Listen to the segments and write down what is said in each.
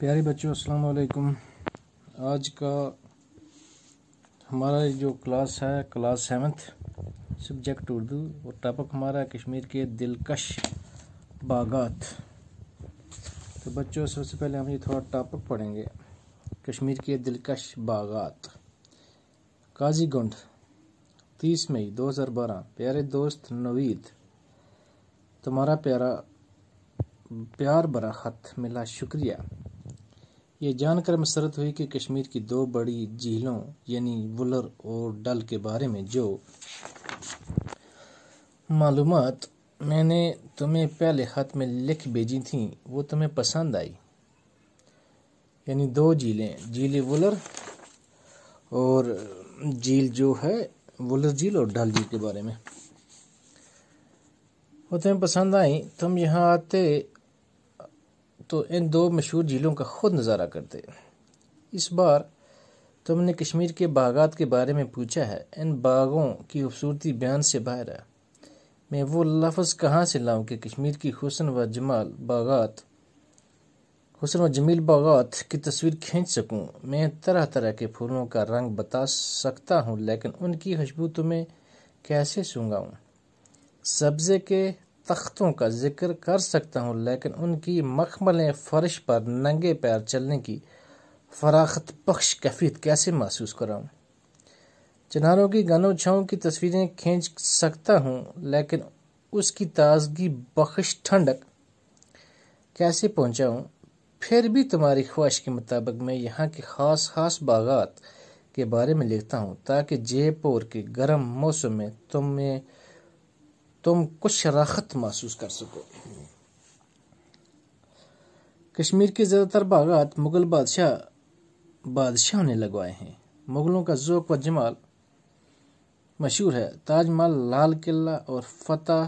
प्यारे बच्चों अस्सलाम वालेकुम आज का हमारा जो क्लास है क्लास सेवन्थ सब्जेक्ट उर्दू और टॉपिक हमारा है कश्मीर के दिलकश बागात तो बच्चों सबसे पहले हम ये थोड़ा टॉपिक पढ़ेंगे कश्मीर के दिलकश बागात गुंड तीस मई 2012 प्यारे दोस्त नवीद तुम्हारा प्यारा प्यार बरा ख़त मिला शुक्रिया ये जानकर मसरत हुई कि कश्मीर की दो बड़ी झीलों यानी वुलर और डल के बारे में जो मालूम मैंने तुम्हें पहले ख़त में लिख भेजी थी वो तुम्हें पसंद आई यानी दो झीलें झील वुलर और झील जो है वुलर झील और डल झील के बारे में वो तुम्हें पसंद आई तुम यहाँ आते तो इन दो मशहूर झीलों का खुद नज़ारा करते इस बार तुमने कश्मीर के बागात के बारे में पूछा है इन बागों की खूबसूरती बयान से बाहर है मैं वो लफ्ज़ कहाँ से लाऊं कि कश्मीर की हुसन व जमाल बागात हुसन व जमील बागात की तस्वीर खींच सकूं मैं तरह तरह के फूलों का रंग बता सकता हूं लेकिन उनकी खुशबू तुम्हें कैसे सूंगाऊँ सब्ज़े के तख्तों का जिक्र कर सकता हूँ लेकिन उनकी मखमलें फर्श पर नंगे पैर चलने की फराखत पक्ष कैफियत कैसे महसूस कराऊँ चनारों की गनों छाओं की तस्वीरें खींच सकता हूँ लेकिन उसकी ताजगी बख्श ठंडक कैसे पहुँचाऊँ फिर भी तुम्हारी ख्वाहिश के मुताबिक मैं यहाँ के ख़ास ख़ास बागात के बारे में लिखता हूँ ताकि जयपुर के गर्म मौसम में तुम्हें तुम कुछ शराखत महसूस कर सको कश्मीर के ज़्यादातर बागात मुग़ल बादशाह बादशाह ने लगवाए हैं मुग़लों का ज़ोक व जमाल मशहूर है ताजमहल लाल किला और फतेह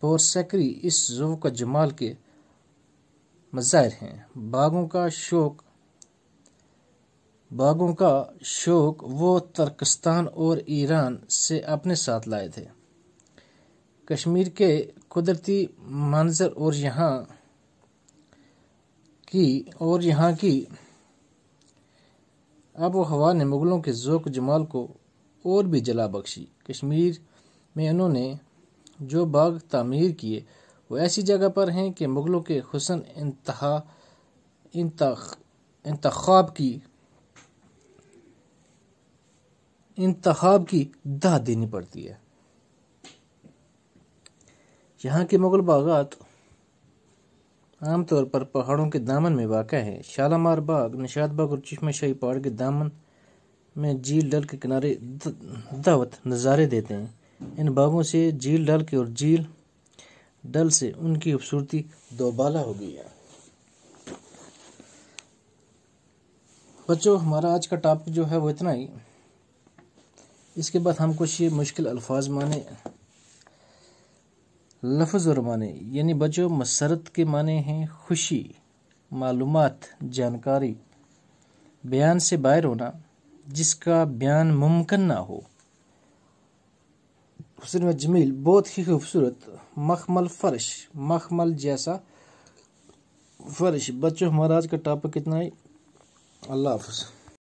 पोर सैकरी इस ज़ोक व जमाल के मज़ाहिर हैं बागों का शौक बागों का शौक वो तर्कस्तान और ईरान से अपने साथ लाए थे कश्मीर के कुदरती मंजर और यहाँ की और यहाँ की अब वो हवा ने मुग़लों के ज़ोक जमाल को और भी जला बख्शी कश्मीर में उन्होंने जो बाग तामीर किए वो ऐसी जगह पर हैं कि मुग़लों के हुसन इंतहा की इंतखब की दाह देनी पड़ती है यहाँ के मुगल बागात आमतौर पर पहाड़ों के दामन में वाक़ हैं शालामार बाग निशाद बाग और चश्मा शाही पहाड़ के दामन में झील डल के किनारे दावत नज़ारे देते हैं इन बागों से झील डल के और झील डल से उनकी खूबसूरती दोबाला हो गई है बच्चों हमारा आज का टॉपिक जो है वो इतना ही इसके बाद हम कुछ ये मुश्किल अल्फाज माने लफज और माने यानी बचो मसरत के माने हैं खुशी मालूम जानकारी बयान से बाहर होना जिसका बयान मुमकिन ना हो हुसन व जमील बहुत ही खूबसूरत मखमल फर्श मखमल जैसा फर्श बच्चों हमारा आज का टॉपिक कितना है अल्लाह हाफ